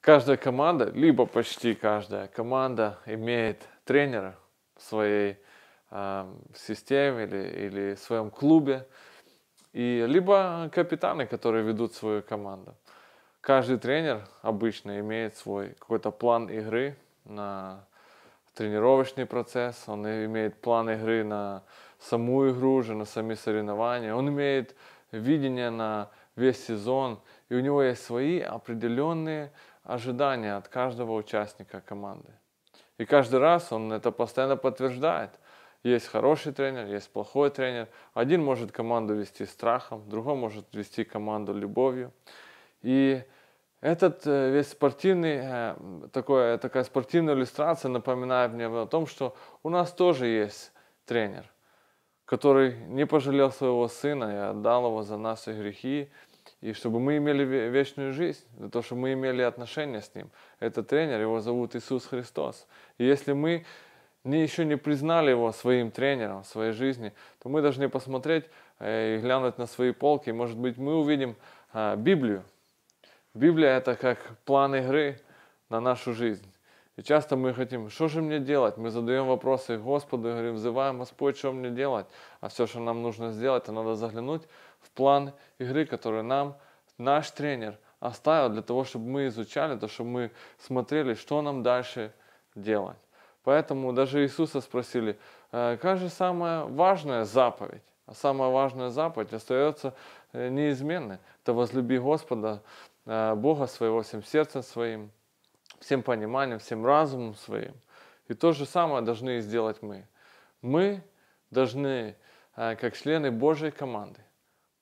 Каждая команда, либо почти каждая команда имеет тренера в своей э, системе или, или в своем клубе, и либо капитаны, которые ведут свою команду. Каждый тренер обычно имеет свой какой-то план игры на тренировочный процесс, он имеет план игры на саму игру, уже на сами соревнования, он имеет видение на весь сезон, и у него есть свои определенные ожидания от каждого участника команды. И каждый раз он это постоянно подтверждает. Есть хороший тренер, есть плохой тренер. Один может команду вести страхом, другой может вести команду любовью. И этот э, весь спортивный, э, такой, такая спортивная иллюстрация напоминает мне о том, что у нас тоже есть тренер – который не пожалел своего сына и отдал его за нас и грехи, и чтобы мы имели вечную жизнь, за то, чтобы мы имели отношения с Ним. это тренер, его зовут Иисус Христос. И если мы не, еще не признали его своим тренером в своей жизни, то мы должны посмотреть э, и глянуть на свои полки. Может быть, мы увидим а, Библию. Библия – это как план игры на нашу жизнь. И часто мы хотим, что же мне делать? Мы задаем вопросы Господу и говорим, взываем, Господь, что мне делать? А все, что нам нужно сделать, это надо заглянуть в план игры, который нам наш тренер оставил для того, чтобы мы изучали, то, чтобы мы смотрели, что нам дальше делать. Поэтому даже Иисуса спросили, «Э, Как же самая важная заповедь? А самая важная заповедь остается э, неизменной. Это возлюби Господа, э, Бога своего всем сердцем своим, всем пониманием, всем разумом своим. И то же самое должны сделать мы. Мы должны, э, как члены Божьей команды,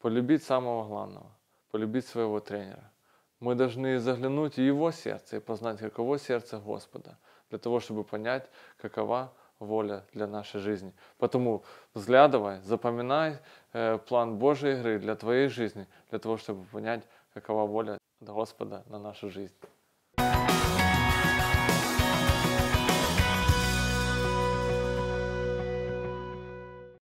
полюбить самого главного, полюбить своего тренера. Мы должны заглянуть в его сердце и познать, каково сердце Господа, для того, чтобы понять, какова воля для нашей жизни. Поэтому взглядывай, запоминай э, план Божьей игры для твоей жизни, для того, чтобы понять, какова воля Господа на нашу жизнь.